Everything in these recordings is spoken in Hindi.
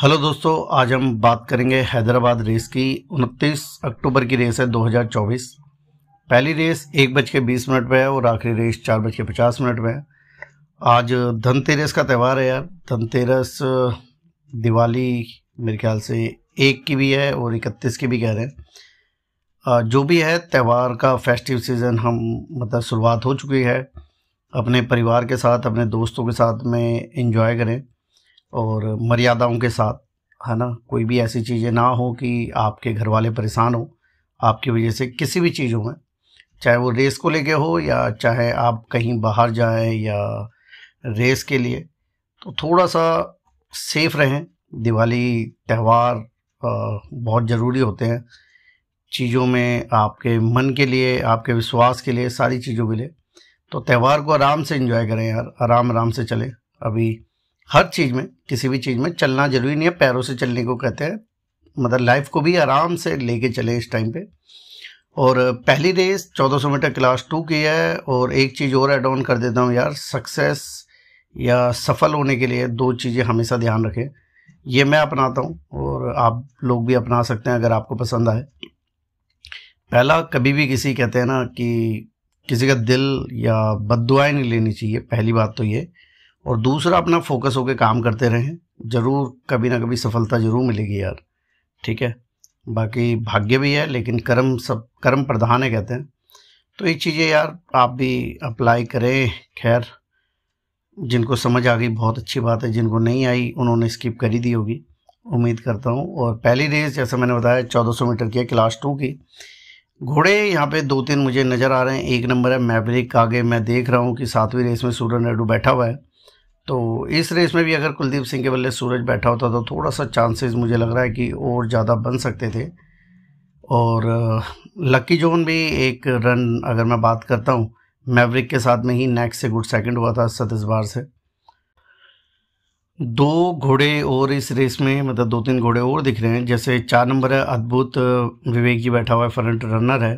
हेलो दोस्तों आज हम बात करेंगे हैदराबाद रेस की 29 अक्टूबर की रेस है 2024 पहली रेस एक बज के बीस मिनट पर है और आखिरी रेस चार बज के पचास मिनट में है आज धनतेरस का त्यौहार है यार धनतेरस दिवाली मेरे ख्याल से एक की भी है और इकतीस की भी कह रहे हैं जो भी है त्यौहार का फेस्टिव सीज़न हम मतलब शुरुआत हो चुकी है अपने परिवार के साथ अपने दोस्तों के साथ में इंजॉय करें और मर्यादाओं के साथ है ना कोई भी ऐसी चीज़ें ना हो कि आपके घर वाले परेशान हो आपकी वजह से किसी भी चीज़ों में चाहे वो रेस को लेके हो या चाहे आप कहीं बाहर जाएं या रेस के लिए तो थोड़ा सा सेफ रहें दिवाली त्यौहार बहुत ज़रूरी होते हैं चीज़ों में आपके मन के लिए आपके विश्वास के लिए सारी चीज़ों के लिए तो त्यौहार को आराम से इन्जॉय करें यार आराम आराम से चलें अभी हर चीज़ में किसी भी चीज़ में चलना ज़रूरी नहीं है पैरों से चलने को कहते हैं मतलब लाइफ को भी आराम से लेके चले इस टाइम पे और पहली रेस 1400 मीटर क्लास टू की है और एक चीज़ और एड ऑन कर देता हूँ यार सक्सेस या सफल होने के लिए दो चीज़ें हमेशा ध्यान रखें ये मैं अपनाता हूँ और आप लोग भी अपना सकते हैं अगर आपको पसंद आए पहला कभी भी किसी कहते हैं ना कि किसी का दिल या बद नहीं लेनी चाहिए पहली बात तो ये और दूसरा अपना फोकस होकर काम करते रहें ज़रूर कभी ना कभी सफलता ज़रूर मिलेगी यार ठीक है बाकी भाग्य भी है लेकिन कर्म सब कर्म प्रधान है कहते हैं तो ये चीज़ें यार आप भी अप्लाई करें खैर जिनको समझ आ गई बहुत अच्छी बात है जिनको नहीं आई उन्होंने स्किप कर ही दी होगी उम्मीद करता हूँ और पहली रेस जैसा मैंने बताया 1400 मीटर की है क्लास टू की घोड़े यहाँ पे दो तीन मुझे नज़र आ रहे हैं एक नंबर है मैब्रिक आगे मैं देख रहा हूँ कि सातवीं रेस में सूर्य नायडू बैठा हुआ है तो इस रेस में भी अगर कुलदीप सिंह के बल्ले सूरज बैठा होता तो थोड़ा सा चांसेस मुझे लग रहा है कि और ज़्यादा बन सकते थे और लकी जोन भी एक रन अगर मैं बात करता हूँ मैवरिक के साथ में ही नेक्स्ट से गुड सेकंड हुआ था सतीस बार से दो घोड़े और इस रेस में मतलब दो तीन घोड़े और दिख रहे हैं जैसे चार नंबर है अद्भुत विवेक जी बैठा हुआ है फ्रंट रनर है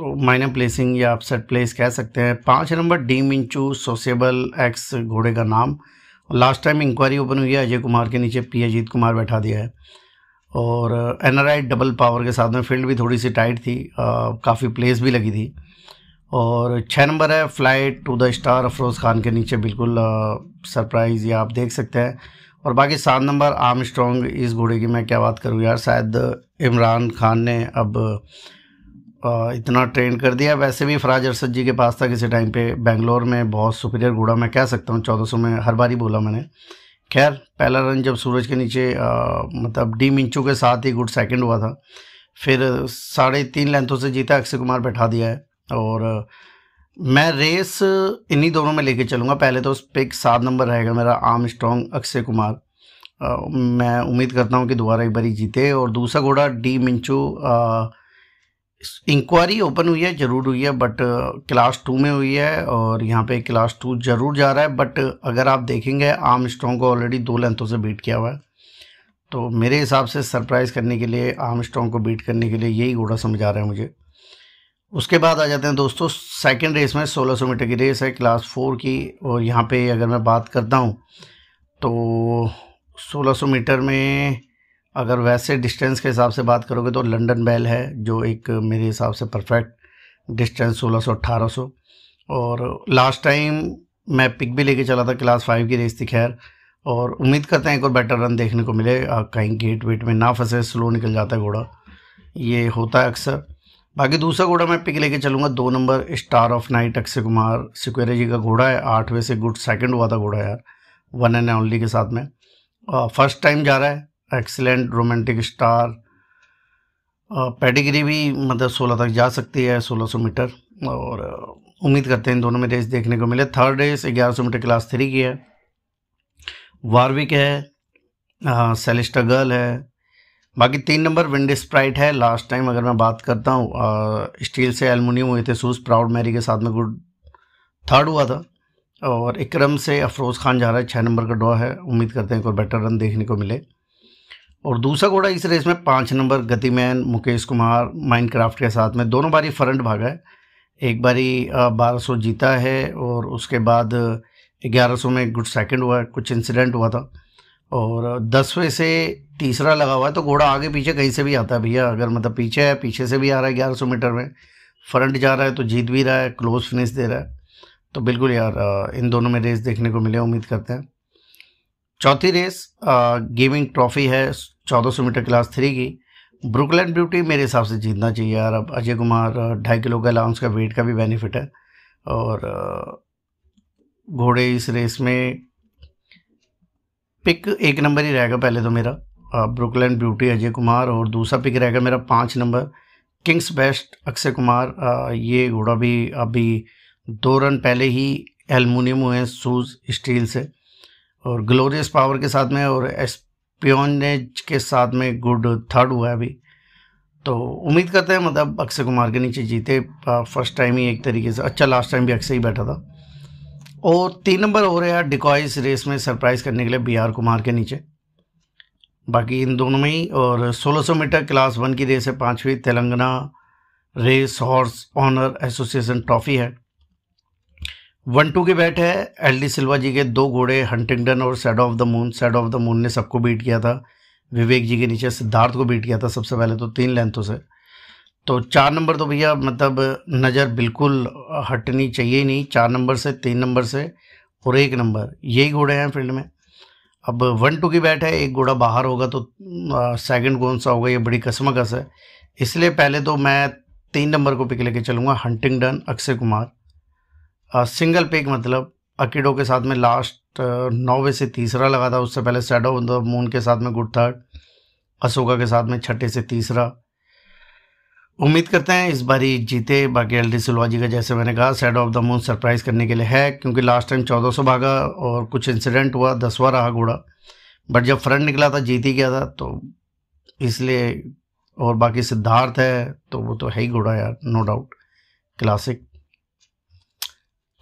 तो माइनर प्लेसिंग या अपसेट प्लेस कह सकते हैं पाँच नंबर डीम इंचू सोसेबल एक्स घोड़े का नाम लास्ट टाइम इंक्वायरी ओपन हुई है अजय कुमार के नीचे पी अजीत कुमार बैठा दिया है और एन डबल पावर के साथ में फील्ड भी थोड़ी सी टाइट थी uh, काफ़ी प्लेस भी लगी थी और छः नंबर है flight to the star Afroz Khan के नीचे बिल्कुल सरप्राइज़ uh, ये आप देख सकते हैं और बाकी सात नंबर आर्म स्ट्रॉन्ग इस घोड़े की मैं क्या बात करूँ यार शायद इमरान खान ने अब इतना ट्रेन कर दिया वैसे भी फराज अरसद जी के पास था किसी टाइम पे बेंगलोर में बहुत सुपीरियर घोड़ा मैं कह सकता हूँ चौदह सौ में हर बार ही बोला मैंने खैर पहला रन जब सूरज के नीचे आ, मतलब डी मिंचू के साथ ही गुड सेकंड हुआ था फिर साढ़े तीन लेंथों से जीता अक्षय कुमार बैठा दिया है और मैं रेस इन्हीं दोनों में लेके चलूँगा पहले तो उस पिक सात नंबर रहेगा मेरा आर्म स्ट्रॉन्ग अक्षय कुमार आ, मैं उम्मीद करता हूँ कि दोबारा एक बारी जीते और दूसरा घोड़ा डी मिंचू आ, इंक्वायरी ओपन हुई है ज़रूर हुई है बट क्लास टू में हुई है और यहाँ पे क्लास टू ज़रूर जा रहा है बट uh, अगर आप देखेंगे आर्म स्ट्रॉन्ग को ऑलरेडी दो लेंथों से बीट किया हुआ है तो मेरे हिसाब से सरप्राइज़ करने के लिए आर्म स्ट्रॉन्ग को बीट करने के लिए यही घोड़ा समझ आ रहा है मुझे उसके बाद आ जाते हैं दोस्तों सेकेंड रेस में सोलह सौ मीटर की रेस है क्लास फोर की और यहाँ पर अगर मैं बात करता हूँ तो सोलह सौ मीटर में अगर वैसे डिस्टेंस के हिसाब से बात करोगे तो लंडन बैल है जो एक मेरे हिसाब से परफेक्ट डिस्टेंस 1600 सौ और लास्ट टाइम मैं पिक भी लेके चला था क्लास फाइव की रेस थी खैर और उम्मीद करते हैं एक और बेटर रन देखने को मिले कहीं गेट वेट में ना फंसे स्लो निकल जाता है घोड़ा ये होता है अक्सर बाकी दूसरा घोड़ा मैं पिक लेके चलूँगा दो number star of night Akshay Kumar Sequeira ji का घोड़ा है आठवें से गुड सेकंड हुआ था घोड़ा यार वन एंड ओनली के साथ में फर्स्ट टाइम जा रहा है एक्सेलेंट रोमांटिक स्टार पेडिग्री भी मतलब सोलह तक जा सकती है सोलह सौ मीटर और उम्मीद करते हैं इन दोनों में रेस देखने को मिले थर्ड रेस ग्यारह सौ मीटर क्लास थ्री की है वार्विक है सेलिस्टा गर्ल है बाकी तीन नंबर विंड स्प्राइट है लास्ट टाइम अगर मैं बात करता हूँ स्टील से एलमिनियम हुए थे सूस प्राउड मैरी के साथ में गुड थर्ड हुआ था और इक्रम से अफरोज़ खान जा रहा है छः नंबर का ड्रॉ है उम्मीद करते हैं कोई बेटर रन देखने को मिले और दूसरा घोड़ा इस रेस में पाँच नंबर गतिमैन मुकेश कुमार माइनक्राफ्ट के साथ में दोनों बारी फ्रंट भागा है एक बारी बारह सौ जीता है और उसके बाद ग्यारह सौ में गुड सेकंड हुआ है कुछ इंसिडेंट हुआ था और दसवें से तीसरा लगा हुआ है तो घोड़ा आगे पीछे कहीं से भी आता है भैया अगर मतलब पीछे है पीछे से भी आ रहा है ग्यारह सौ मीटर में फ्रंट जा रहा है तो जीत भी रहा है क्लोज फिनिश दे रहा है तो बिल्कुल यार इन दोनों में रेस देखने को मिले उम्मीद करते हैं चौथी रेस गेमिंग ट्रॉफी है 1400 मीटर क्लास थ्री की ब्रुकलैन ब्यूटी मेरे हिसाब से जीतना चाहिए यार अब अजय कुमार ढाई किलो का अलाउंस का वेट का भी बेनिफिट है और घोड़े इस रेस में पिक एक नंबर ही रहेगा पहले तो मेरा ब्रुकलैंड ब्यूटी अजय कुमार और दूसरा पिक रहेगा मेरा पाँच number kings best Akshay Kumar ये घोड़ा भी अभी दो रन पहले ही एलमिनियम हुए हैं शूज़ स्टील से और ग्लोरियस पावर के साथ में और एसपियोनेज के साथ में गुड थर्ड हुआ है अभी तो उम्मीद करते हैं मतलब अक्षय कुमार के नीचे जीते फर्स्ट टाइम ही एक तरीके से अच्छा लास्ट टाइम भी अक्षय ही बैठा था और तीन नंबर हो रहा हैं डिकॉइस रेस में सरप्राइज़ करने के लिए बी आर कुमार के नीचे बाकी इन दोनों में ही और 1600 मीटर क्लास वन की रेस है पाँचवीं Telangana race horse owner association trophy है वन टू की बैट है एल डी सिल्वा जी के दो घोड़े हंटिंगटन और sad of the moon sad of the moon ने सबको बीट किया था विवेक जी के नीचे सिद्धार्थ को बीट किया था सबसे पहले तो तीन लेंथों से तो चार नंबर तो भैया मतलब नज़र बिल्कुल हटनी चाहिए नहीं चार नंबर से तीन नंबर से और एक नंबर यही घोड़े हैं फील्ड में अब वन टू की बैट है एक घोड़ा बाहर होगा तो सेकंड कौन सा होगा ये बड़ी कसमकस है इसलिए पहले तो मैं तीन नंबर को पिक लेके चलूँगा Huntingdon Akshay Kumar single pick मतलब अकीडो के साथ में लास्ट नौवे से तीसरा लगा था उससे पहले सैडो ऑन द मून के साथ में गुड थर्ड अशोका के साथ में छठे से तीसरा उम्मीद करते हैं इस बारी जीते बाकी एल डी सिलवाजी का जैसे मैंने कहा sad of the moon surprise करने के लिए है क्योंकि लास्ट टाइम चौदह सौ भागा और कुछ इंसिडेंट हुआ दसवा रहा घोड़ा बट जब फ्रंट निकला था जीत ही गया था तो इसलिए और बाकी सिद्धार्थ है तो वो तो है ही घोड़ा यार नो डाउट क्लासिक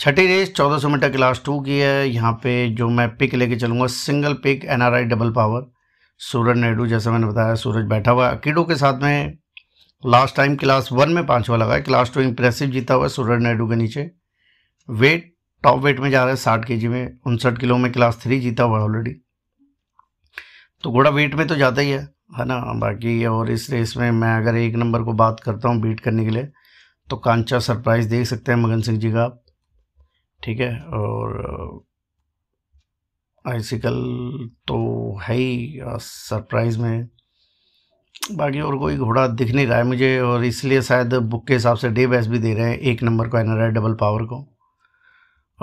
छठी रेस 1400 मीटर क्लास टू की है यहाँ पे जो मैं पिक लेके चलूँगा single pick NRI double power Suraj Nehru जैसा मैंने बताया सूरज बैठा हुआ है अकीडो के साथ में लास्ट टाइम क्लास वन में पाँचवा लगा है क्लास टू इम्प्रेसिव जीता हुआ है सूरज नायडू के नीचे वेट टॉप वेट में जा रहा है साठ के में उनसठ किलो में क्लास थ्री जीता हुआ है ऑलरेडी तो घोड़ा वेट में तो जाता ही है है ना बाकी और इस रेस में मैं अगर एक नंबर को बात करता हूँ बीट करने के लिए तो कांचा सरप्राइज़ देख सकते हैं मगन सिंह जी का आप ठीक है और आइसिकल तो है ही सरप्राइज़ में बाकी और कोई घोड़ा दिख नहीं रहा है मुझे और इसलिए शायद बुक के हिसाब से डे बैस भी दे रहे हैं एक नंबर को एन डबल पावर को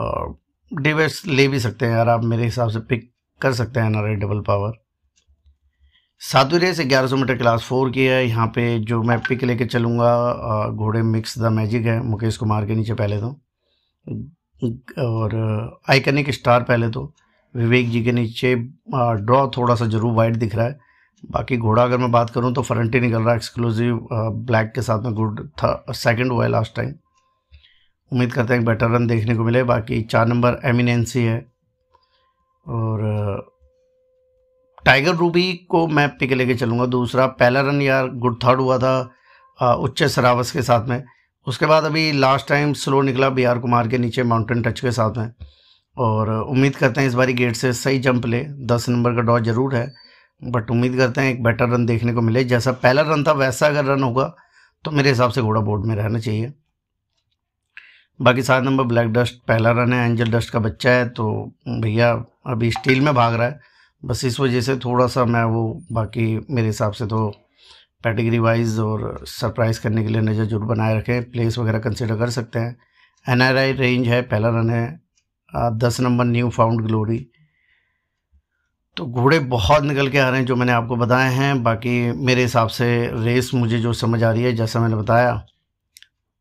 और डे बैस ले भी सकते हैं यार आप मेरे हिसाब से पिक कर सकते हैं एन डबल पावर सातवीं रेस ग्यारह सौ मीटर क्लास फोर की है यहाँ पे जो मैं पिक लेके चलूँगा घोड़े मिक्स द मैजिक है मुकेश कुमार के नीचे पहले तो और आइकनिक uh, स्टार पहले तो विवेक जी के नीचे ड्रॉ uh, थोड़ा सा जरूर वाइट दिख रहा है बाकी घोड़ा अगर मैं बात करूं तो फ्रंट ही निकल रहा है एक्सक्लूसिव ब्लैक uh, के साथ में गुड था सेकंड हुआ है लास्ट टाइम उम्मीद करते हैं बेटर रन देखने को मिले बाकी चार नंबर एमिनेंसी है और टाइगर रूबी को मैं पिक लेके चलूँगा दूसरा पहला रन यार गुड थर्ड हुआ था उच्च सरावस के साथ में उसके बाद अभी लास्ट टाइम स्लो निकला बी आर कुमार के नीचे माउंटेन टच के साथ में और उम्मीद करते हैं इस बारी गेट से सही जंप ले दस नंबर का डॉट ज़रूर है बट उम्मीद करते हैं एक बेटर रन देखने को मिले जैसा पहला रन था वैसा अगर रन होगा तो मेरे हिसाब से घोड़ा बोर्ड में रहना चाहिए बाकी सात नंबर ब्लैक डस्ट पहला रन है एंजल डस्ट का बच्चा है तो भैया अभी स्टील में भाग रहा है बस इस वजह से थोड़ा सा मैं वो बाकी मेरे हिसाब से तो कैटेगरी वाइज और सरप्राइज़ करने के लिए नज़र जरूर बनाए रखें प्लेस वगैरह कंसिडर कर सकते हैं एन रेंज है पहला रन है दस नंबर न्यू फाउंड ग्लोरी तो घोड़े बहुत निकल के आ रहे हैं जो मैंने आपको बताए हैं बाकी मेरे हिसाब से रेस मुझे जो समझ आ रही है जैसा मैंने बताया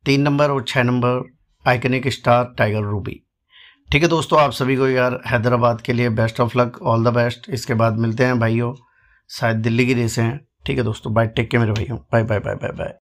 तीन नंबर और छः number iconic star tiger ruby ठीक है दोस्तों आप सभी को यार हैदराबाद के लिए best of luck all the best इसके बाद मिलते हैं भाइयों शायद दिल्ली की रेसें हैं ठीक है दोस्तों बाय टेक के मेरे भाइयों bye bye bye bye bye